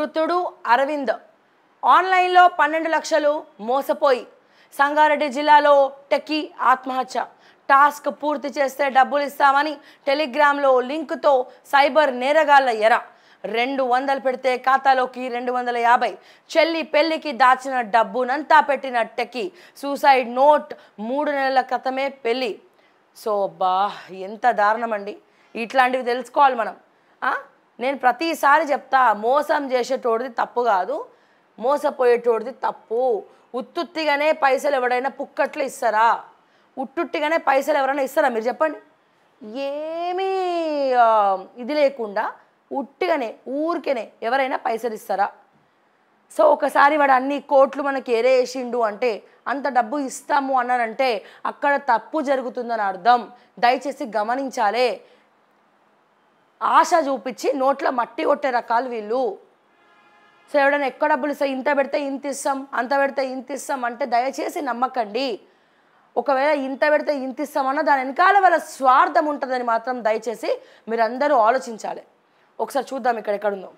మృతుడు అరవింద్ ఆన్లైన్లో పన్నెండు లక్షలు మోసపోయి సంగారెడ్డి జిల్లాలో టెక్కి ఆత్మహత్య టాస్క్ పూర్తి చేస్తే డబ్బులు ఇస్తామని టెలిగ్రామ్లో లింక్తో సైబర్ నేరగాళ్ల ఎర రెండు వందలు పెడితే ఖాతాలోకి రెండు వందల యాభై చెల్లి పెళ్లికి దాచిన డబ్బునంతా పెట్టిన టెక్కి సూసైడ్ నోట్ మూడు నెలల క్రితమే పెళ్ళి సో బా ఎంత దారుణం అండి ఇట్లాంటివి తెలుసుకోవాలి మనం నేను ప్రతిసారి చెప్తా మోసం చేసేటోడిది తప్పు కాదు మోసపోయేటోడిది తప్పు ఉత్తుత్తిగానే పైసలు ఎవడైనా పుక్కట్లు ఇస్తారా ఉట్టుట్టిగానే పైసలు ఎవరైనా ఇస్తారా మీరు చెప్పండి ఏమీ ఇది లేకుండా ఉట్టిగానే ఊరికేనే ఎవరైనా పైసలు ఇస్తారా సో ఒకసారి వాడు అన్ని కోట్లు మనకి ఎరేసిండు అంటే అంత డబ్బు ఇస్తాము అన్నారంటే అక్కడ తప్పు జరుగుతుందని అర్థం దయచేసి గమనించాలే ఆశ చూపించి నోట్లో మట్టి కొట్టే రకాలు వీళ్ళు సో ఎవడైనా ఎక్కువ డబ్బులు ఇస్తాయి ఇంత పెడితే ఇంత ఇస్తాం అంత పెడితే ఇంత ఇస్తాం అంటే దయచేసి నమ్మకండి ఒకవేళ ఇంత పెడితే ఇంత ఇస్తామన్న దాని వెనకాల వాళ్ళ స్వార్థం ఉంటుందని మాత్రం దయచేసి మీరందరూ ఆలోచించాలి ఒకసారి చూద్దాం ఇక్కడ ఎక్కడుందో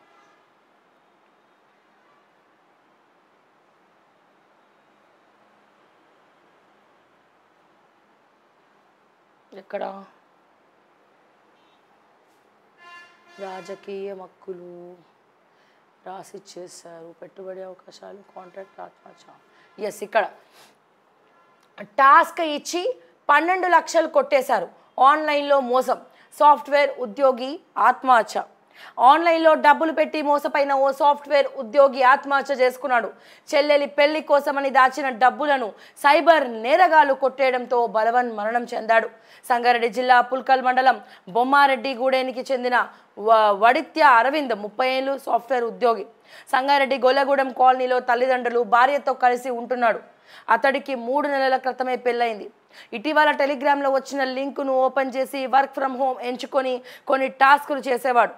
ఎక్కడ రాజకీయ హక్కులు రాసిచ్చేసారు పెట్టుబడి అవకాశాలు కాంట్రాక్ట్ ఆత్మహత్య ఎస్ ఇక్కడ టాస్క్ ఇచ్చి పన్నెండు లక్షలు కొట్టేశారు ఆన్లైన్లో మోసం సాఫ్ట్వేర్ ఉద్యోగి ఆత్మహత్య ఆన్లైన్లో డబ్బులు పెట్టి మోసపోయిన ఓ సాఫ్ట్వేర్ ఉద్యోగి ఆత్మహత్య చేసుకున్నాడు చెల్లెలి పెళ్లి కోసమని దాచిన డబ్బులను సైబర్ నేరగాలు కొట్టేయడంతో బలవన్ మరణం చెందాడు సంగారెడ్డి జిల్లా పుల్కల్ మండలం బొమ్మారెడ్డి గూడేనికి చెందిన వడిత్య అరవింద్ ముప్పై ఏళ్ళు సాఫ్ట్వేర్ ఉద్యోగి సంగారెడ్డి గొల్లగూడెం కాలనీలో తల్లిదండ్రులు భార్యతో కలిసి ఉంటున్నాడు అతడికి మూడు నెలల క్రితమే పెళ్ళైంది ఇటీవల టెలిగ్రామ్లో వచ్చిన లింకును ఓపెన్ చేసి వర్క్ ఫ్రం హోమ్ ఎంచుకొని కొన్ని టాస్కులు చేసేవాడు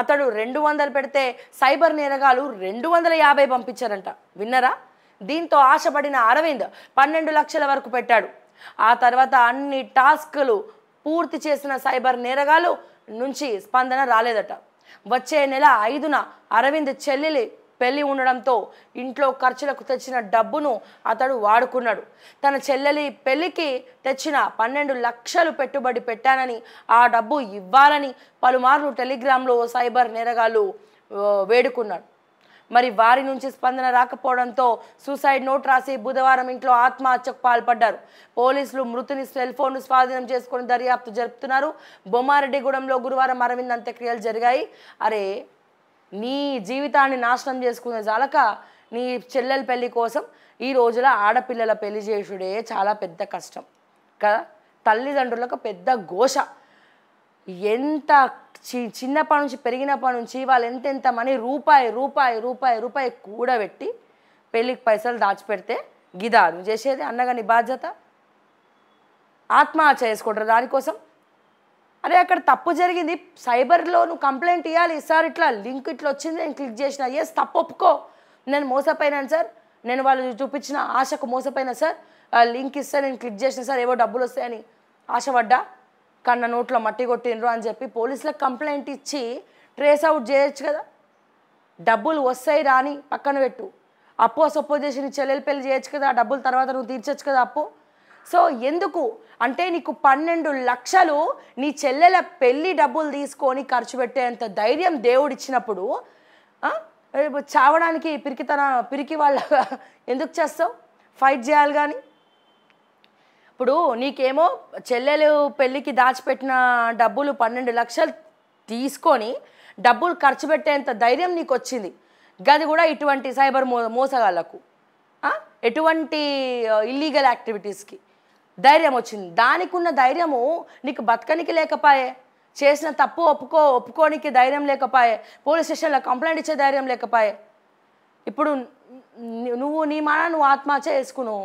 అతడు రెండు వందలు పెడితే సైబర్ నేరగాలు రెండు వందల యాభై పంపించారంట విన్నరా దీంతో ఆశపడిన అరవింద్ పన్నెండు లక్షల వరకు పెట్టాడు ఆ తర్వాత అన్ని టాస్క్లు పూర్తి చేసిన సైబర్ నేరగాలు నుంచి స్పందన రాలేదట వచ్చే నెల ఐదున అరవింద్ చెల్లెలి పెళ్లి ఉండడంతో ఇంట్లో ఖర్చులకు తెచ్చిన డబ్బును అతడు వాడుకున్నాడు తన చెల్లెలి పెళ్లికి తెచ్చిన పన్నెండు లక్షలు పెట్టుబడి పెట్టానని ఆ డబ్బు ఇవ్వాలని పలుమార్లు టెలిగ్రామ్లో సైబర్ నేరగాళ్ళు వేడుకున్నాడు మరి వారి నుంచి స్పందన రాకపోవడంతో సూసైడ్ నోట్ రాసి బుధవారం ఇంట్లో ఆత్మహత్యకు పాల్పడ్డారు పోలీసులు మృతుని సెల్ ఫోన్ స్వాధీనం చేసుకుని దర్యాప్తు జరుపుతున్నారు బొమ్మారెడ్డిగూడెంలో గురువారం అరవింద్ అంత్యక్రియలు జరిగాయి అరే నీ జీవితాన్ని నాశనం చేసుకునే జాలక నీ చెల్లెల పెళ్లి కోసం ఈ రోజుల ఆడపిల్లల పెళ్లి చేసుడే చాలా పెద్ద కష్టం కదా తల్లిదండ్రులకు పెద్ద ఘోష ఎంత చి చిన్నప్పటి నుంచి పెరిగినప్పటి నుంచి వాళ్ళు ఎంతెంత మనీ రూపాయి రూపాయి రూపాయి రూపాయి కూడబెట్టి పెళ్ళికి పైసలు దాచిపెడితే గిదా నువ్వు చేసేది అన్నగాని బాధ్యత ఆత్మహత్య చేసుకుంటారు దానికోసం అరే అక్కడ తప్పు జరిగింది సైబర్లో నువ్వు కంప్లైంట్ ఇవ్వాలి సార్ ఇట్లా లింక్ ఇట్లా వచ్చింది నేను క్లిక్ చేసిన ఎస్ తప్పు ఒప్పుకో నేను మోసపోయినాను సార్ నేను వాళ్ళు చూపించిన ఆశకు మోసపోయినా సార్ లింక్ ఇస్తే నేను క్లిక్ చేసిన సార్ ఏవో డబ్బులు వస్తాయని ఆశపడ్డా కన్న నోట్లో మట్టి కొట్టినరు అని చెప్పి పోలీసులకు కంప్లైంట్ ఇచ్చి ట్రేస్ అవుట్ చేయొచ్చు కదా డబ్బులు వస్తాయి రాని పక్కన పెట్టు అప్పు సొప్పు చేసి నీ చెల్లెలు పెళ్లి చేయొచ్చు కదా డబ్బులు తర్వాత నువ్వు తీర్చొచ్చు కదా అప్పు సో ఎందుకు అంటే నీకు పన్నెండు లక్షలు నీ చెల్లెల పెళ్ళి డబ్బులు తీసుకొని ఖర్చు పెట్టేంత ధైర్యం దేవుడు ఇచ్చినప్పుడు చావడానికి పిరికితన పిరికి వాళ్ళ ఎందుకు చేస్తావు ఫైట్ చేయాలి కానీ ఇప్పుడు నీకేమో చెల్లెలు పెళ్ళికి దాచిపెట్టిన డబ్బులు పన్నెండు లక్షలు తీసుకొని డబ్బులు ఖర్చు పెట్టేంత ధైర్యం నీకు వచ్చింది గది కూడా ఇటువంటి సైబర్ మో మోసగాళ్ళకు ఎటువంటి ఇల్లీగల్ యాక్టివిటీస్కి ధైర్యం వచ్చింది దానికి ఉన్న ధైర్యము నీకు బతకనికి లేకపాయే చేసిన తప్పు ఒప్పుకో ఒప్పుకోనికి ధైర్యం లేకపాయే పోలీస్ స్టేషన్లో కంప్లైంట్ ఇచ్చే ధైర్యం లేకపాయే ఇప్పుడు నువ్వు నీ మాన నువ్వు ఆత్మహత్య వేసుకును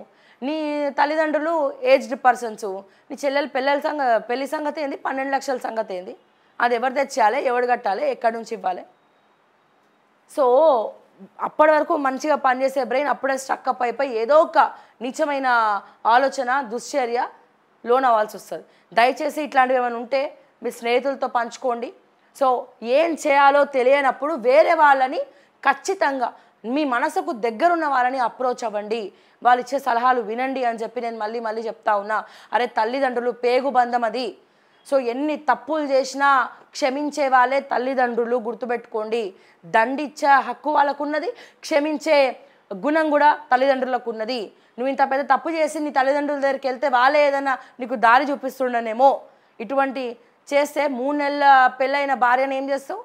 నీ తల్లిదండ్రులు ఏజ్డ్ పర్సన్స్ నీ చెల్లెలు పిల్లల సంగ పెళ్లి సంగతి ఏంది పన్నెండు లక్షల సంగతి ఏంది అది ఎవరు తెచ్చేయాలి ఎవడు కట్టాలి ఎక్కడి నుంచి ఇవ్వాలి సో అప్పటి వరకు మంచిగా పనిచేసే బ్రెయిన్ అప్పుడే స్టక్ అప్ అయిపోయి ఏదో ఒక నీచమైన ఆలోచన దుశ్చర్య లోన్ అవ్వాల్సి వస్తుంది దయచేసి ఇట్లాంటివి ఏమైనా ఉంటే మీ స్నేహితులతో పంచుకోండి సో ఏం చేయాలో తెలియనప్పుడు వేరే వాళ్ళని ఖచ్చితంగా మీ మనసుకు దగ్గరున్న వాళ్ళని అప్రోచ్ అవ్వండి వాళ్ళు ఇచ్చే సలహాలు వినండి అని చెప్పి నేను మళ్ళీ మళ్ళీ చెప్తా ఉన్నా అరే తల్లిదండ్రులు పేగు బంధం అది సో ఎన్ని తప్పులు చేసినా క్షమించే వాళ్ళే తల్లిదండ్రులు గుర్తుపెట్టుకోండి దండిచ్చే హక్కు వాళ్ళకున్నది క్షమించే గుణం కూడా తల్లిదండ్రులకు ఉన్నది నువ్వు ఇంత పెద్ద తప్పు చేసి నీ తల్లిదండ్రుల దగ్గరికి వెళ్తే వాళ్ళే ఏదైనా నీకు దారి చూపిస్తుండనేమో ఇటువంటి చేస్తే మూడు నెలల పెళ్ళైన భార్యను ఏం చేస్తావు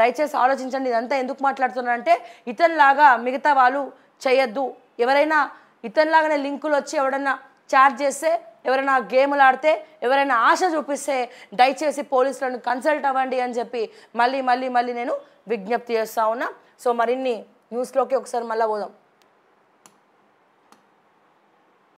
దయచేసి ఆలోచించండి ఇదంతా ఎందుకు మాట్లాడుతున్నారంటే ఇతనిలాగా మిగతా వాళ్ళు చేయొద్దు ఎవరైనా ఇతనిలాగానే లింకులు వచ్చి ఎవడన్నా చార్జ్ చేస్తే ఎవరైనా గేములు ఆడితే ఎవరైనా ఆశ చూపిస్తే దయచేసి పోలీసులను కన్సల్ట్ అవ్వండి అని చెప్పి మళ్ళీ మళ్ళీ మళ్ళీ నేను విజ్ఞప్తి చేస్తా ఉన్నా సో మరిన్ని న్యూస్లోకి ఒకసారి మళ్ళీ పోదాం